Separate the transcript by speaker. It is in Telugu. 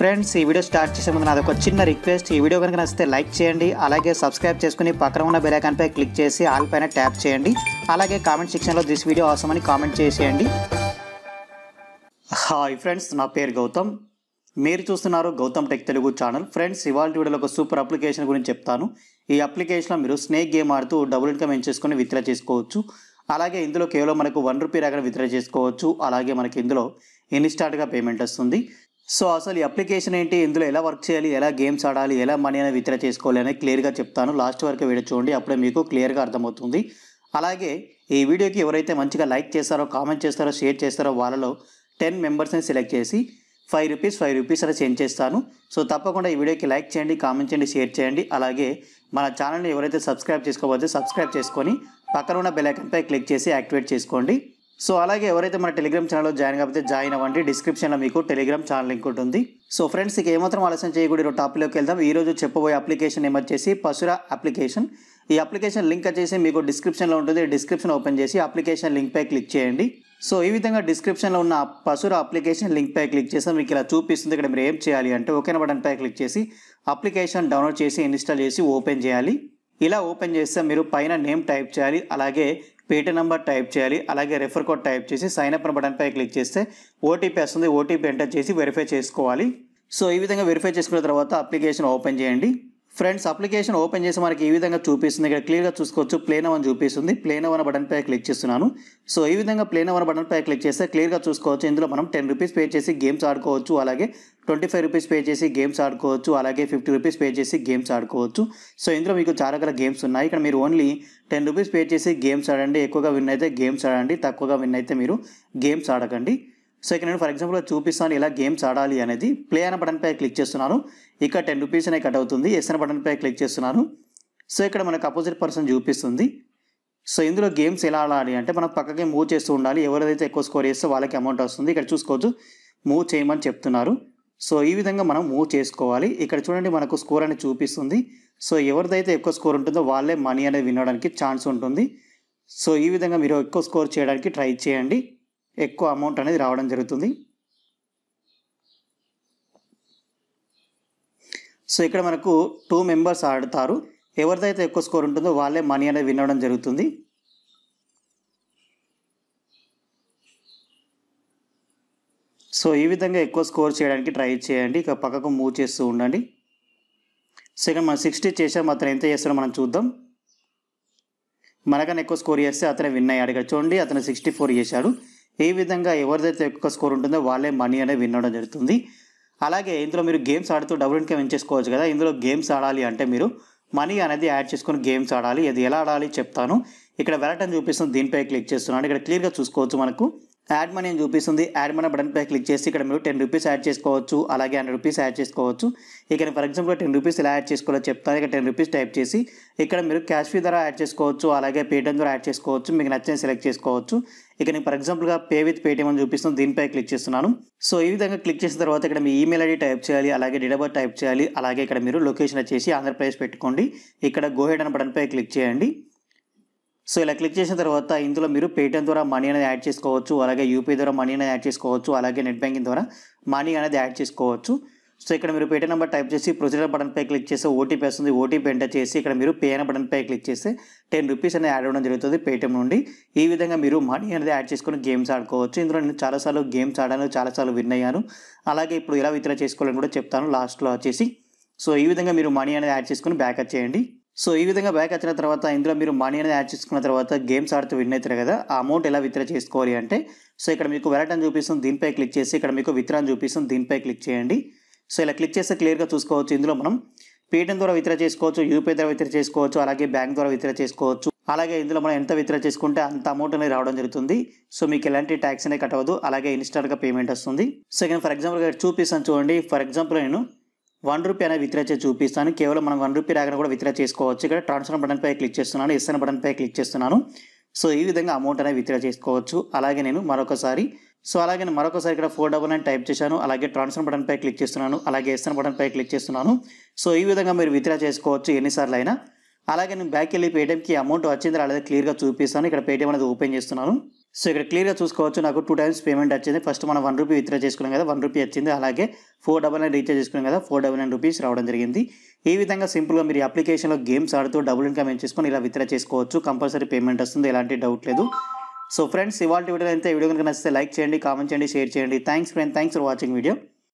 Speaker 1: ఫ్రెండ్స్ ఈ వీడియో స్టార్ట్ చేసే ముందు నాది ఒక చిన్న రిక్వెస్ట్ ఈ వీడియో కనుక నచ్చితే లైక్ చేయండి అలాగే సబ్స్క్రైబ్ చేసుకుని పక్కన ఉన్న పై క్లిక్ చేసి ఆల్ పైన ట్యాప్ చేయండి అలాగే కామెంట్ సెక్షన్లో దిస్ వీడియో అవసరం అని కామెంట్ చేసేయండి హాయ్ ఫ్రెండ్స్ నా పేరు గౌతమ్ మీరు చూస్తున్నారు Gautam tech Telugu channel friends ఇవాళ వీడియోలో ఒక సూపర్ అప్లికేషన్ గురించి చెప్తాను ఈ అప్లికేషన్లో మీరు స్నేక్ గేమ్ ఆడుతూ డబుల్ ఇన్కమ్ ఏం చేసుకుని విత్డ్రా చేసుకోవచ్చు అలాగే ఇందులో కేవలం మనకు వన్ రూపీ రకం విత్డ్రా చేసుకోవచ్చు అలాగే మనకి ఇందులో ఇన్స్టాంట్గా పేమెంట్ వస్తుంది సో అసలు ఈ అప్లికేషన్ ఏంటి ఇందులో ఎలా వర్క్ చేయాలి ఎలా గేమ్స్ ఆడాలి ఎలా మనీ అనేది విత్డ్రా చేసుకోవాలి అనేది క్లియర్గా చెప్తాను లాస్ట్ వరకు వీడియో చూడండి అప్పుడే మీకు క్లియర్గా అర్థమవుతుంది అలాగే ఈ వీడియోకి ఎవరైతే మంచిగా లైక్ చేస్తారో కామెంట్ చేస్తారో షేర్ చేస్తారో వాళ్ళలో టెన్ మెంబర్స్ని సెలెక్ట్ చేసి ఫైవ్ రూపీస్ ఫైవ్ రూపీస్ అలా సెండ్ చేస్తాను సో తప్పకుండా ఈ వీడియోకి లైక్ చేయండి కామెంట్ చేయండి షేర్ చేయండి అలాగే మన ఛానల్ని ఎవరైతే సబ్స్క్రైబ్ చేసుకోబోతే సబ్స్క్రైబ్ చేసుకొని పక్కన ఉన్న బెల్ ఐకన్పై క్లిక్ చేసి యాక్టివేట్ చేసుకోండి సో అలాగే ఎవరైతే మన టెలిగ్రామ్ ఛానల్లో జాయిన్ కాకపోతే జాయిన్ అవ్వండి డిస్క్రిప్షన్లో మీకు టెలిగ్రామ్ ఛానల్ లింక్ ఉంటుంది సో ఫ్రెండ్స్ ఇక ఏమాత్రం ఆలస్యం చేయకూడదు టాపిక్లోకి వెళ్దాం ఈ రోజు చెప్పబోయే అప్లికేషన్ వచ్చేసి పసురా అప్లికేషన్ ఈ అప్లికేషన్ లింక్ వచ్చేసి మీకు డిస్క్రిప్షన్లో ఉంటుంది డిస్క్రిప్షన్ ఓపెన్ చేసి అప్లికేషన్ లింక్పై క్లిక్ చేయండి సో ఈ విధంగా డిస్క్రిప్షన్లో ఉన్న పసుర అప్లికేషన్ లింక్పై క్లిక్ చేస్తే మీకు ఇలా చూపిస్తుంది ఇక్కడ మీరు ఏం చేయాలి అంటే ఓకేన బటన్పై క్లిక్ చేసి అప్లికేషన్ డౌన్లోడ్ చేసి ఇన్స్టాల్ చేసి ఓపెన్ చేయాలి ఇలా ఓపెన్ చేస్తే మీరు పైన నేమ్ టైప్ చేయాలి అలాగే పేటీ నెంబర్ టైప్ చేయాలి అలాగే రెఫర్ కోడ్ టైప్ చేసి సైన్ అప్ బటన్పై క్లిక్ చేస్తే ఓటీపీ వస్తుంది ఓటీపీ ఎంటర్ చేసి వెరిఫై చేసుకోవాలి సో ఈ విధంగా వెరిఫై చేసుకున్న తర్వాత అప్లికేషన్ ఓపెన్ చేయండి ఫ్రెండ్స్ అప్లికేషన్ ఓపెన్ చేసి మనకి ఈ విధంగా చూపిస్తుంది ఇక్కడ క్లియర్గా చూసుకోవచ్చు ప్లేన్ అవన్ చూపిస్తుంది ప్లేన్ బటన్ బటన్పై క్లిక్ చేస్తున్నాను సో ఈ విధంగా ప్లేన్ అవ్వన బటన్పై క్లిక్ చేస్తే క్లియర్గా చూసుకోవచ్చు ఇందులో మనం టెన్ రూపీస్ పే చేసి గేమ్స్ ఆడుకోవచ్చు అలాగే ట్వంటీ ఫైవ్ రూపీస్ పే చేసి గేమ్స్ ఆడుకోవచ్చు అలాగే ఫిఫ్టీ రూపీస్ పే చేసి గేమ్స్ ఆడుకోవచ్చు సో ఇందులో మీకు చాలా రకాల గేమ్స్ ఉన్నాయి ఇక్కడ మీరు ఓన్లీ టెన్ రూపీస్ పే చేసి గేమ్స్ ఆడండి ఎక్కువగా విన్ అయితే గేమ్స్ ఆడండి తక్కువగా విన్ అయితే మీరు గేమ్స్ ఆడకండి సో ఇక్కడ నేను ఫర్ ఎగ్జాంపుల్ చూపిస్తాను ఇలా గేమ్స్ ఆడాలి అనేది ప్లే బటన్ బటన్పై క్లిక్ చేస్తున్నాను ఇక్కడ టెన్ రూపీస్ అనే కట్ అవుతుంది ఎస్ అనే బటన్పై క్లిక్ చేస్తున్నాను సో ఇక్కడ మనకు అపోజిట్ పర్సన్ చూపిస్తుంది సో ఇందులో గేమ్స్ ఎలా ఆడాలి అంటే మనం పక్కకి మూవ్ చేస్తూ ఉండాలి ఎవరైతే ఎక్కువ స్కోర్ చేస్తే వాళ్ళకి అమౌంట్ వస్తుంది ఇక్కడ చూసుకోవచ్చు మూవ్ చేయమని చెప్తున్నారు సో ఈ విధంగా మనం మూవ్ చేసుకోవాలి ఇక్కడ చూడండి మనకు స్కోర్ అనేది చూపిస్తుంది సో ఎవరిదైతే ఎక్కువ స్కోర్ ఉంటుందో వాళ్ళే మనీ అనేది వినడానికి ఛాన్స్ ఉంటుంది సో ఈ విధంగా మీరు ఎక్కువ స్కోర్ చేయడానికి ట్రై చేయండి ఎక్కువ అమౌంట్ అనేది రావడం జరుగుతుంది సో ఇక్కడ మనకు టూ మెంబర్స్ ఆడతారు ఎవరిదైతే ఎక్కువ స్కోర్ ఉంటుందో వాళ్ళే మనీ అనేది వినడం జరుగుతుంది సో ఈ విధంగా ఎక్కువ స్కోర్ చేయడానికి ట్రై చేయండి ఇక పక్కకు మూవ్ చేస్తూ ఉండండి సెకండ్ మనం సిక్స్టీ చేసాము అతను ఎంత చేస్తాడో మనం చూద్దాం మనకన్నా ఎక్కువ స్కోర్ చేస్తే అతను విన్ అయ్యాడు ఇక్కడ చూడండి అతను సిక్స్టీ ఫోర్ చేశాడు ఏ విధంగా ఎవరిదైతే ఎక్కువ స్కోర్ ఉంటుందో వాళ్ళే మనీ అనేది విన్ అవడం జరుగుతుంది అలాగే ఇందులో మీరు గేమ్స్ ఆడుతూ డబుల్ ఇన్కమ్ చేసుకోవచ్చు కదా ఇందులో గేమ్స్ ఆడాలి అంటే మీరు మనీ అనేది యాడ్ చేసుకుని గేమ్స్ ఆడాలి అది ఎలా ఆడాలి చెప్తాను ఇక్కడ వెరటన్ చూపిస్తుంది దీనిపై క్లిక్ చేస్తున్నాను ఇక్కడ క్లియర్గా చూసుకోవచ్చు మనకు యాడ్ మనీ అని చూపిస్తుంది యాడ్ మనీ పై క్లిక్ చేసి ఇక్కడ మీరు టెన్ రూపీస్ యాడ్ చేసుకోవచ్చు అలాగే హండ్రెడ్ రూపీస్ యాడ్ చేసుకోవచ్చు ఇక్కడ ఫర్ ఎగ్జాంపుల్ టెన్ రూపీస్ ఇలా యాడ్ చేసుకోవాలో చెప్తాను ఇక్కడ టెన్ రూపీస్ టైప్ చేసి ఇక్కడ మీరు క్యాష్ ఫీ ద్వారా యాడ్ చేసుకోవచ్చు అలాగే పేటిఎం ద్వారా యాడ్ చేసుకోవచ్చు మీకు నచ్చిన సెలెక్ట్ చేసుకోవచ్చు ఇక్కడ నేను ఫర్ ఎగ్జాంపుల్గా పే విత్ పేటిఎం అని చూపిస్తుంది దీనిపై క్లిక్ చేస్తున్నాను సో ఈ విధంగా క్లిక్ చేసిన తర్వాత ఇక్కడ మీ ఈమెయిల్ ఐడి టైప్ చేయాలి అలాగే డేట్ ఆఫ్ టైప్ చేయాలి అలాగే ఇక్కడ మీరు లొకేషన్ వచ్చేసి ఆంధ్రప్రదేశ్ పెట్టుకోండి ఇక్కడ గోహెడ్ అన్న బటన్పై క్లిక్ చేయండి సో ఇలా క్లిక్ చేసిన తర్వాత ఇందులో మీరు పేటిఎం ద్వారా మనీ అనేది యాడ్ చేసుకోవచ్చు అలాగే యూపీఐ ద్వారా మనీ అనేది యాడ్ చేసుకోవచ్చు అలాగే నెట్ బ్యాంకింగ్ ద్వారా మనీ అనేది యాడ్ చేసుకోవచ్చు సో ఇక్కడ మీరు పేటిఎం నెంబర్ టైప్ చేసి ప్రొసీజర్ బటన్పై క్లిక్ చేస్తే ఓటీపీ వస్తుంది ఓటీపీ ఎంటర్ చేసి ఇక్కడ మీరు పే అనే బటన్పై క్లిక్ చేస్తే టెన్ రూపీస్ అనేది యాడ్ అవ్వడం జరుగుతుంది పేటీఎం నుండి ఈ విధంగా మీరు మనీ అనేది యాడ్ చేసుకొని గేమ్స్ ఆడుకోవచ్చు ఇందులో నేను చాలాసార్లు గేమ్స్ ఆడాను చాలాసార్లు విన్ అయ్యాను అలాగే ఇప్పుడు ఎలా విత్డ్రా చేసుకోవాలని కూడా చెప్తాను లాస్ట్లో వచ్చేసి సో ఈ విధంగా మీరు మనీ అనేది యాడ్ చేసుకొని బ్యాకప్ చేయండి సో ఈ విధంగా బ్యాక్ వచ్చిన తర్వాత ఇందులో మీరు మనీ అనేది యాడ్ చేసుకున్న తర్వాత గేమ్స్ ఆడుతూ విన్ అవుతారు కదా ఆ అమౌంట్ ఎలా విత్డ్రా చేసుకోవాలి అంటే సో ఇక్కడ మీకు వెళ్ళటం చూపిస్తుంది దీనిపై క్లిక్ చేసి ఇక్కడ మీకు విత్డ్రా చూపిస్తుంది దీనిపై క్లిక్ చేయండి సో ఇలా క్లిక్ చేస్తే క్లియర్గా చూసుకోవచ్చు ఇందులో మనం పేటిఎం ద్వారా విత్డ్రా చేసుకోవచ్చు యూపీఐ ద్వారా విత్డ్రా చేసుకోవచ్చు అలాగే బ్యాంక్ ద్వారా విత్డ్రా చేసుకోవచ్చు అలాగే ఇందులో మనం ఎంత విత్డ్రా చేసుకుంటే అంత అమౌంట్ అనేది రావడం జరుగుతుంది సో మీకు ఎలాంటి ట్యాక్స్ అనేది కట్టవద్దు అలాగే ఇన్స్టాల్గా పేమెంట్ వస్తుంది సో ఇక్కడ ఫర్ ఎగ్జాంపుల్ చూపిస్తాను చూడండి ఫర్ ఎగ్జాంపుల్ నేను వన్ రూపీ అనేది విత్డ్రా చేసి చూపిస్తాను కేవలం మనం వన్ రూపీ రాగానే కూడా విత్డ్రా చేసుకోవచ్చు ఇక్కడ ట్రాన్స్ఫర్ బటన్ పై క్లిక్ చేస్తున్నాను ఎస్ఎన్ బటన్ పై క్లిక్ చేస్తున్నాను సో ఈ విధంగా అమౌంట్ అనేది విత్డ్రా చేసుకోవచ్చు అలాగే నేను మరొకసారి సో అలాగే నేను మరొకసారి ఇక్కడ ఫోర్ డబల్ నైన్ టైప్ చేశాను అలాగే ట్రాన్స్ఫర్ బటన్ పై క్లిక్ చేస్తున్నాను అలాగే ఎస్ఎన్ బటన్ పై క్లిక్ చేస్తున్నాను సో ఈ విధంగా మీరు విత్డ్రా చేసుకోవచ్చు ఎన్నిసార్లు అయినా అలాగే నేను బ్యాక్ వెళ్ళి పేటీఎంకి అమౌంట్ వచ్చింది అలాగే క్లియర్గా చూపిస్తాను ఇక్కడ పేటీఎం అనేది ఓపెన్ చేస్తున్నాను సో ఇక్కడ క్లియర్గా చూసుకోవచ్చు నాకు టూ టైమ్స్ పేమెంట్ వచ్చింది ఫస్ట్ మనం వన్ రూపీ విత్డ్రా చేసుకున్నాం కదా వన్ రూపీ వచ్చింది అలాగే ఫోర్ డబల్ నైన్ రీఛార్జ్ చేసుకున్నాం కదా ఫోర్ డబల్ నైన్ రూపీస్ రావడం జరిగింది ఈ విధంగా సింపుల్గా మీరు అప్లికేషన్లో గేమ్స్ ఆడుతూ డబుల్ ఇన్కమ్ ఏం చేసుకొని ఇలా విత్డ్రా చేసుకోవచ్చు కంపల్సరీ పేమెంట్ వస్తుంది ఎలాంటి డౌట్ లేదు సో ఫ్రెండ్స్ ఇవాళ వీడియో అయితే వీడియో కనుక నచ్చితే లైక్ చేయండి కామెంట్ చేయండి షేర్ చేయండి thanks friend thanks for watching video